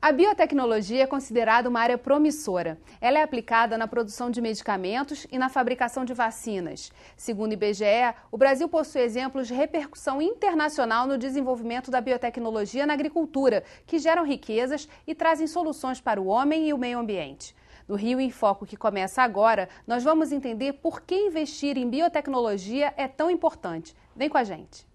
A biotecnologia é considerada uma área promissora. Ela é aplicada na produção de medicamentos e na fabricação de vacinas. Segundo o IBGE, o Brasil possui exemplos de repercussão internacional no desenvolvimento da biotecnologia na agricultura, que geram riquezas e trazem soluções para o homem e o meio ambiente. No Rio em Foco, que começa agora, nós vamos entender por que investir em biotecnologia é tão importante. Vem com a gente.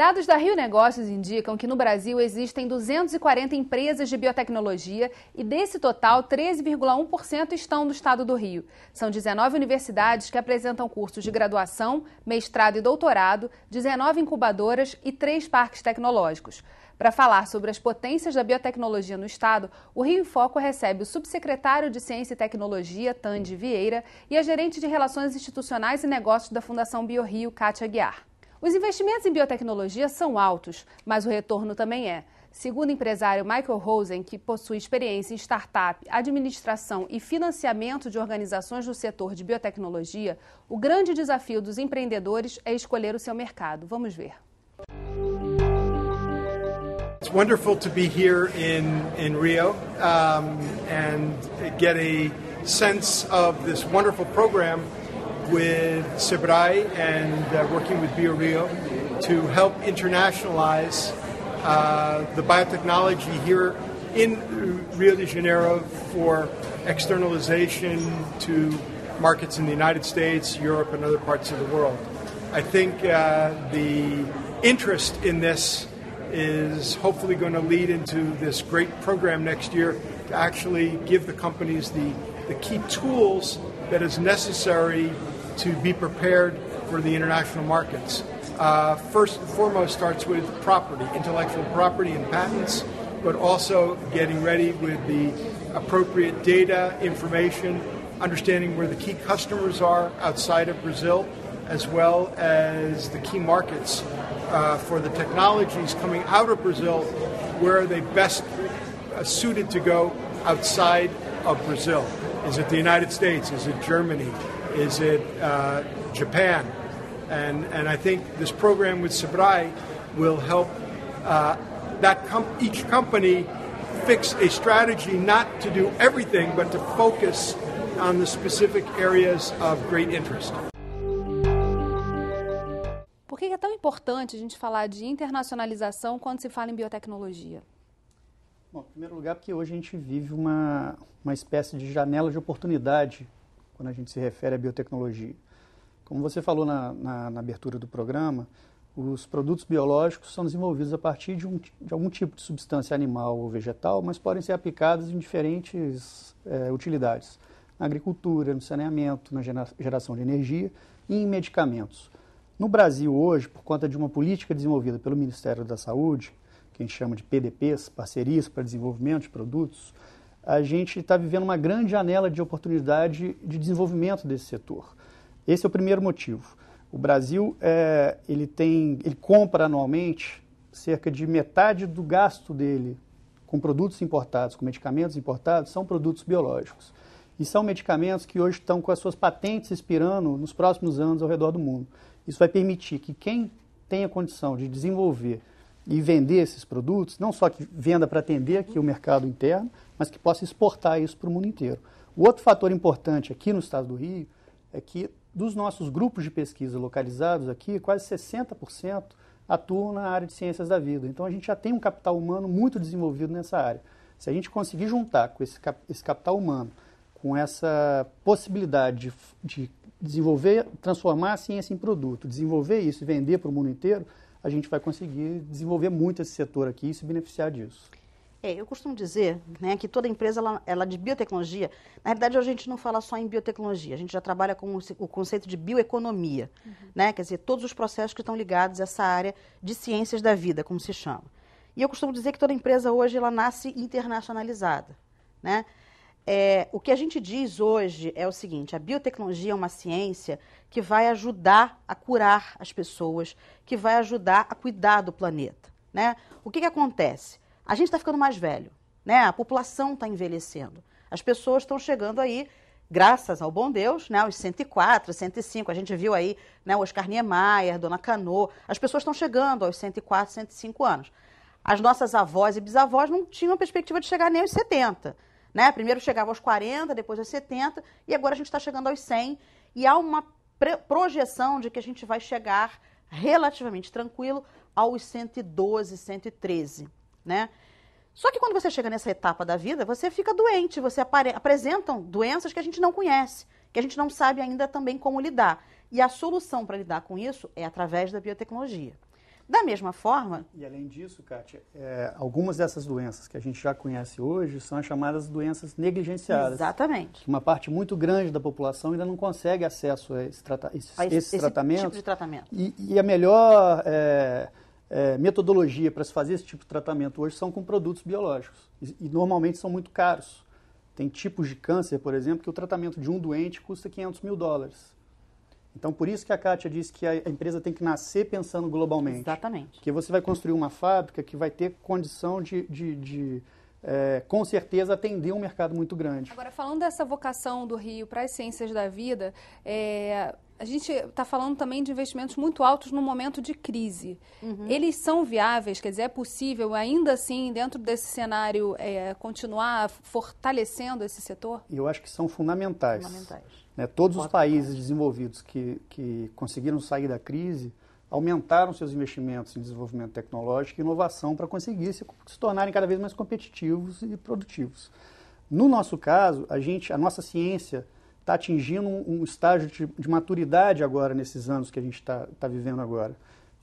Dados da Rio Negócios indicam que no Brasil existem 240 empresas de biotecnologia e desse total, 13,1% estão no estado do Rio. São 19 universidades que apresentam cursos de graduação, mestrado e doutorado, 19 incubadoras e 3 parques tecnológicos. Para falar sobre as potências da biotecnologia no estado, o Rio em Foco recebe o subsecretário de Ciência e Tecnologia, Tande Vieira, e a gerente de Relações Institucionais e Negócios da Fundação BioRio, Kátia Guiar. Os investimentos em biotecnologia são altos, mas o retorno também é. Segundo o empresário Michael Rosen, que possui experiência em startup, administração e financiamento de organizações do setor de biotecnologia, o grande desafio dos empreendedores é escolher o seu mercado. Vamos ver. It's wonderful to be here in, in Rio um, and get a sense of this wonderful program with Sebrai and uh, working with BioRio to help internationalize uh, the biotechnology here in Rio de Janeiro for externalization to markets in the United States, Europe, and other parts of the world. I think uh, the interest in this is hopefully going to lead into this great program next year to actually give the companies the, the key tools that is necessary to be prepared for the international markets. Uh, first and foremost starts with property, intellectual property and patents, but also getting ready with the appropriate data, information, understanding where the key customers are outside of Brazil, as well as the key markets uh, for the technologies coming out of Brazil, where are they best uh, suited to go outside of Brazil? Is it the United States? Is it Germany? Is it uh, Japan? And, and I think this program with Sabrai will help uh, that com- each company fix a strategy not to do everything, but to focus on the specific areas of great interest. Por que é tão importante a gente falar de internacionalização quando se fala em biotecnologia? Bom, em primeiro lugar, porque hoje a gente vive uma, uma espécie de janela de oportunidade quando a gente se refere à biotecnologia. Como você falou na, na, na abertura do programa, os produtos biológicos são desenvolvidos a partir de, um, de, algum tipo de substância animal ou vegetal, mas podem ser aplicados em diferentes é, utilidades. Na agricultura, no saneamento, na geração de energia e em medicamentos. No Brasil, hoje, por conta de uma política desenvolvida pelo Ministério da Saúde, que a gente chama de PDPs, Parcerias para Desenvolvimento de Produtos, a gente está vivendo uma grande janela de oportunidade de desenvolvimento desse setor. Esse é o primeiro motivo. O Brasil é, ele tem, ele compra anualmente cerca de metade do gasto dele com produtos importados, com medicamentos importados, são produtos biológicos. E são medicamentos que hoje estão com as suas patentes expirando nos próximos anos ao redor do mundo. Isso vai permitir que quem tenha condição de desenvolver e vender esses produtos, não só que venda para atender aqui o mercado interno, mas que possa exportar isso para o mundo inteiro. O outro fator importante aqui no estado do Rio é que dos nossos grupos de pesquisa localizados aqui, quase 60% atuam na área de ciências da vida. Então a gente já tem um capital humano muito desenvolvido nessa área. Se a gente conseguir juntar com esse, cap esse capital humano, com essa possibilidade de, de desenvolver, transformar a ciência em produto, desenvolver isso e vender para o mundo inteiro, a gente vai conseguir desenvolver muito esse setor aqui e se beneficiar disso. É, eu costumo dizer né, que toda empresa ela, ela, é de biotecnologia, na realidade a gente não fala só em biotecnologia, a gente já trabalha com o, o conceito de bioeconomia, uhum. né, quer dizer, todos os processos que estão ligados a essa área de ciências da vida, como se chama. E eu costumo dizer que toda empresa hoje ela nasce internacionalizada. Né? é, o que a gente diz hoje é o seguinte: a biotecnologia é uma ciência que vai ajudar a curar as pessoas, que vai ajudar a cuidar do planeta. Né? O que, que acontece? A gente está ficando mais velho, né? a população está envelhecendo, as pessoas estão chegando aí graças ao bom Deus, né, os 104, 105, a gente viu aí né, Oscar Niemeyer, Dona Canô, as pessoas estão chegando aos 104, 105 anos. As nossas avós e bisavós não tinham a perspectiva de chegar nem aos 70. Né? Primeiro chegava aos 40, depois aos 70 e agora a gente está chegando aos 100 e há uma projeção de que a gente vai chegar relativamente tranquilo aos 112, 113, né? Só que quando você chega nessa etapa da vida, você fica doente, você apresentam doenças que a gente não conhece, que a gente não sabe ainda também como lidar. E a solução para lidar com isso é através da biotecnologia. Da mesma forma. E além disso, Kátia, é, algumas dessas doenças que a gente já conhece hoje são as chamadas doenças negligenciadas. Exatamente. Uma parte muito grande da população ainda não consegue acesso a esse, trata esse, a esse, esse tratamento. tipo de tratamento. E, e a melhor é, é, metodologia para se fazer esse tipo de tratamento hoje são com produtos biológicos. E, e normalmente são muito caros. Tem tipos de câncer, por exemplo, que o tratamento de um doente custa 500 mil dólares. Então, por isso que a Kátia diz que a empresa tem que nascer pensando globalmente. Exatamente. Que você vai construir uma fábrica que vai ter condição de, de, de é, com certeza, atender um mercado muito grande. Agora, falando dessa vocação do Rio para as ciências da vida, é, a gente está falando também de investimentos muito altos no momento de crise. Uhum. Eles são viáveis, quer dizer, é possível, ainda assim, dentro desse cenário, é, continuar fortalecendo esse setor? Eu acho que são fundamentais. Fundamentais. Né? Todos os países desenvolvidos que, que conseguiram sair da crise aumentaram seus investimentos em desenvolvimento tecnológico e inovação para conseguir se, se tornarem cada vez mais competitivos e produtivos. No nosso caso, a, gente, a nossa ciência está atingindo um, um estágio de, de, maturidade agora, nesses anos que a gente está tá vivendo agora.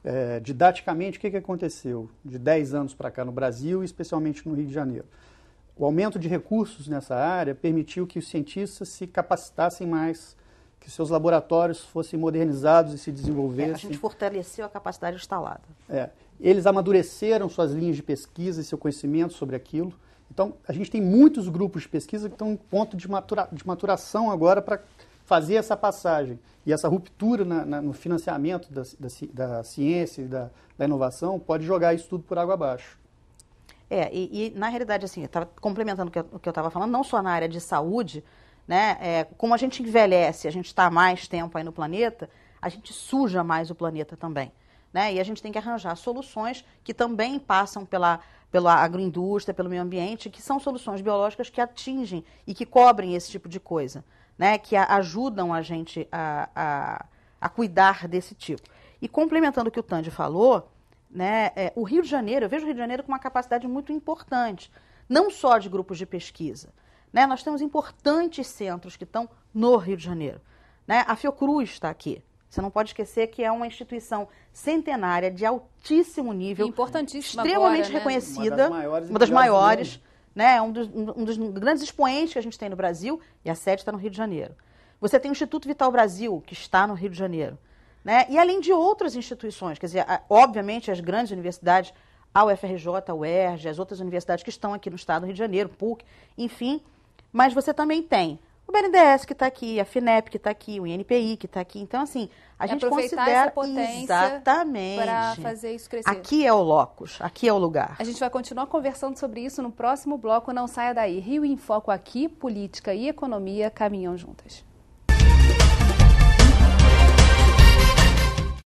É, didaticamente, o que, que aconteceu de 10 anos para cá no Brasil, especialmente no Rio de Janeiro? O aumento de recursos nessa área permitiu que os cientistas se capacitassem mais, que seus laboratórios fossem modernizados e se desenvolvessem. É, a gente fortaleceu a capacidade instalada. É. Eles amadureceram suas linhas de pesquisa e seu conhecimento sobre aquilo. Então, a gente tem muitos grupos de pesquisa que estão em ponto de, matura, de maturação agora para fazer essa passagem e essa ruptura na, na, no financiamento da, da, da ciência e da, da inovação pode jogar isso tudo por água abaixo. É, e, e na realidade, assim, eu complementando o que eu estava falando, não só na área de saúde, né? É, como a gente envelhece, a gente está mais tempo aí no planeta, a gente suja mais o planeta também. Né? E a gente tem que arranjar soluções que também passam pela, pela agroindústria, pelo meio ambiente, que são soluções biológicas que atingem e que cobrem esse tipo de coisa, né? que a, ajudam a gente a, a, a cuidar desse tipo. E complementando o que o Tandy falou, né? É, o Rio de Janeiro, eu vejo o Rio de Janeiro com uma capacidade muito importante, não só de grupos de pesquisa. Né? Nós temos importantes centros que estão no Rio de Janeiro. Né? A Fiocruz está aqui. Você não pode esquecer que é uma instituição centenária de altíssimo nível, importantíssima, extremamente agora, né? reconhecida, uma das maiores, uma das maiores né? um, dos, um dos grandes expoentes que a gente tem no Brasil, e a sede está no Rio de Janeiro. Você tem o Instituto Vital Brasil, que está no Rio de Janeiro. Né? E além de outras instituições, quer dizer, obviamente as grandes universidades, a UFRJ, a UERJ, as outras universidades que estão aqui no estado do Rio de Janeiro, PUC, enfim, mas você também tem o BNDES que está aqui, a FINEP que está aqui, o INPI que está aqui. Então, assim, a é gente considera potência exatamente para fazer isso crescer. Aqui é o locus, aqui é o lugar. A gente vai continuar conversando sobre isso no próximo bloco. Não saia daí. Rio em Foco aqui, política e economia caminham juntas.